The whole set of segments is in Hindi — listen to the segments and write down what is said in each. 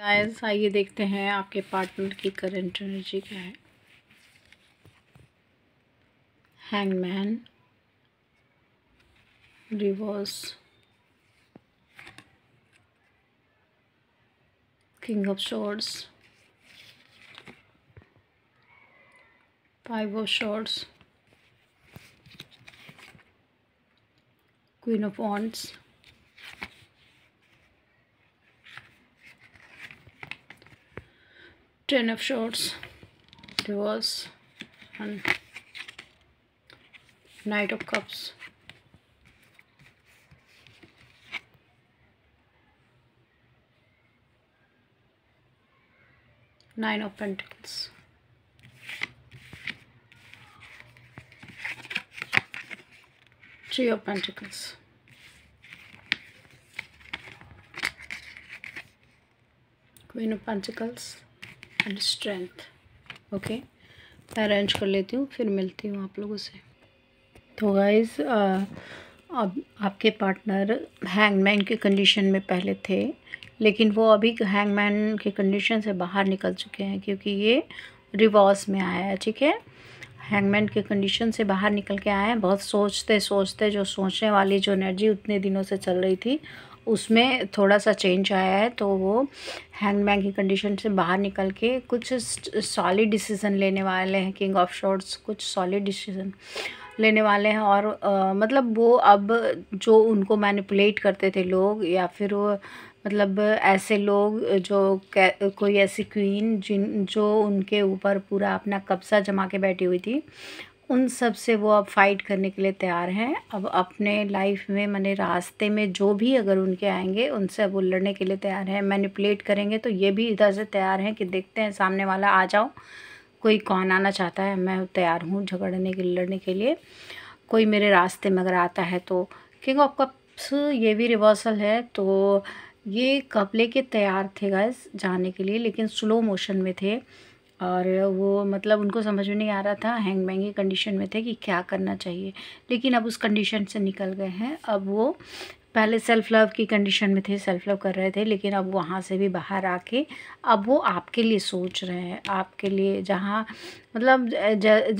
गाइस आइए देखते हैं आपके पार्टनर की करंट एनर्जी क्या है hangman reverse king of swords five of swords queen of wands ten of swords reverse and knight of cups nine of pentacles three of pentacles queen of pentacles and strength okay मैं अरेंज कर लेती हूँ फिर मिलती हूँ आप लोगों से तो गाइज अब आपके पार्टनर हैंगमैन के कंडीशन में पहले थे लेकिन वो अभी हैंगमैन के कंडीशन से बाहर निकल चुके हैं क्योंकि ये रिवॉर्स में आया है ठीक है हैंगमैन के कंडीशन से बाहर निकल के आए हैं बहुत सोचते सोचते जो सोचने वाली जो एनर्जी उतने दिनों से चल रही थी उसमें थोड़ा सा चेंज आया है तो वो हैंड की कंडीशन से बाहर निकल के कुछ सॉलिड डिसीज़न लेने वाले हैं किंग ऑफ शॉर्ट्स कुछ सॉलिड डिसीज़न लेने वाले हैं और आ, मतलब वो अब जो उनको मैनिपुलेट करते थे लोग या फिर वो मतलब ऐसे लोग जो कोई ऐसी क्वीन जिन जो उनके ऊपर पूरा अपना कब्ज़ा जमा के बैठी हुई थी उन सब से वो अब फ़ाइट करने के लिए तैयार हैं अब अपने लाइफ में मैंने रास्ते में जो भी अगर उनके आएंगे उनसे अब वो लड़ने के लिए तैयार हैं मैनिपुलेट करेंगे तो ये भी इधर से तैयार हैं कि देखते हैं सामने वाला आ जाओ कोई कौन आना चाहता है मैं तैयार हूँ झगड़ने के लड़ने के लिए कोई मेरे रास्ते में अगर आता है तो किंग ऑफ कप्स ये भी रिवर्सल है तो ये कपले के तैयार थे गैस जाने के लिए लेकिन स्लो मोशन में थे और वो मतलब उनको समझ में नहीं आ रहा था हैंग महंगी कंडीशन में थे कि क्या करना चाहिए लेकिन अब उस कंडीशन से निकल गए हैं अब वो पहले सेल्फ़ लव की कंडीशन में थे सेल्फ़ लव कर रहे थे लेकिन अब वहाँ से भी बाहर आके अब वो आपके लिए सोच रहे हैं आपके लिए जहाँ मतलब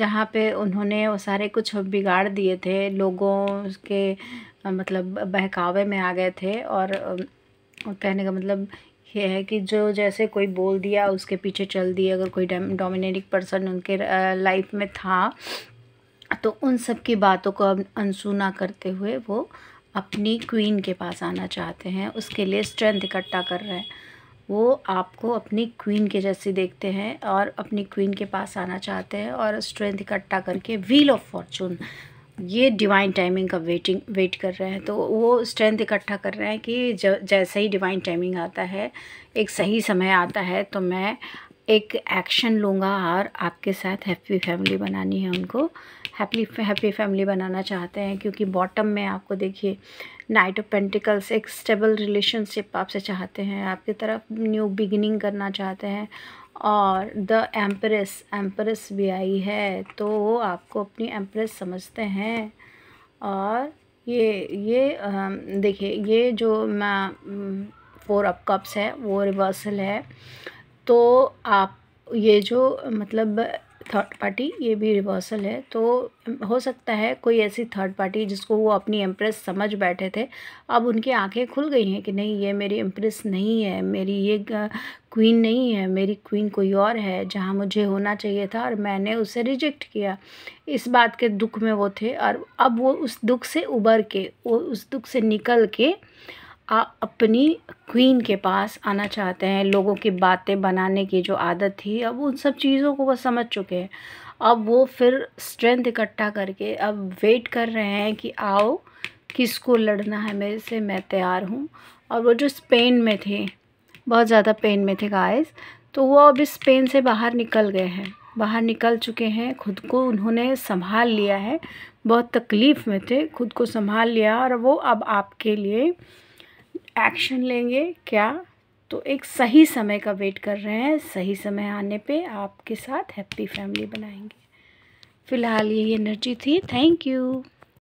जहाँ पे उन्होंने वो सारे कुछ बिगाड़ दिए थे लोगों के मतलब बहकावे में आ गए थे और कहने का मतलब ये है कि जो जैसे कोई बोल दिया उसके पीछे चल दिए अगर कोई डोमिनेटिंग पर्सन उनके लाइफ में था तो उन सब की बातों को अब अनसुना करते हुए वो अपनी क्वीन के पास आना चाहते हैं उसके लिए स्ट्रेंथ इकट्ठा कर रहे हैं वो आपको अपनी क्वीन के जैसे देखते हैं और अपनी क्वीन के पास आना चाहते हैं और स्ट्रेंथ इकट्ठा करके व्हील ऑफ फॉर्चून ये डिवाइन टाइमिंग का वेटिंग वेट कर रहे हैं तो वो स्ट्रेंथ इकट्ठा कर रहे हैं कि ज, जैसे ही डिवाइन टाइमिंग आता है एक सही समय आता है तो मैं एक एक्शन लूँगा और आपके साथ हैप्पी फैमिली बनानी है उनको हैप्पी हैप्पी फैमिली बनाना चाहते हैं क्योंकि बॉटम में आपको देखिए नाइट ऑफ पेंटिकल्स एक स्टेबल रिलेशनशिप आपसे चाहते हैं आपकी तरफ न्यू बिगिनिंग करना चाहते हैं और द एम्प्रेस एम्प्रेस भी आई है तो वो आपको अपनी एम्प्रेस समझते हैं और ये ये देखिए ये जो मैं फोर अप कप्स है वो रिवर्सल है तो आप ये जो मतलब थर्ड पार्टी ये भी रिवर्सल है तो हो सकता है कोई ऐसी थर्ड पार्टी जिसको वो अपनी एम्प्रेस समझ बैठे थे अब उनकी आंखें खुल गई हैं कि नहीं ये मेरी एम्प्रेस नहीं है मेरी ये क्वीन नहीं है मेरी क्वीन कोई और है जहाँ मुझे होना चाहिए था और मैंने उसे रिजेक्ट किया इस बात के दुख में वो थे और अब वो उस दुख से उबर के वो उस दुख से निकल के अपनी क्वीन के पास आना चाहते हैं लोगों की बातें बनाने की जो आदत थी अब उन सब चीज़ों को वो समझ चुके हैं अब वो फिर स्ट्रेंथ इकट्ठा करके अब वेट कर रहे हैं कि आओ किसको लड़ना है मेरे से मैं तैयार हूँ और वो जो स्पेन में थे बहुत ज़्यादा पेन में थे गाइस तो वो अब इस पेन से बाहर निकल गए हैं बाहर निकल चुके हैं खुद को उन्होंने संभाल लिया है बहुत तकलीफ़ में थे खुद को संभाल लिया और वो अब आपके लिए एक्शन लेंगे क्या तो एक सही समय का वेट कर रहे हैं सही समय आने पे आपके साथ हैप्पी फैमिली बनाएंगे फ़िलहाल यही एनर्जी थी थैंक यू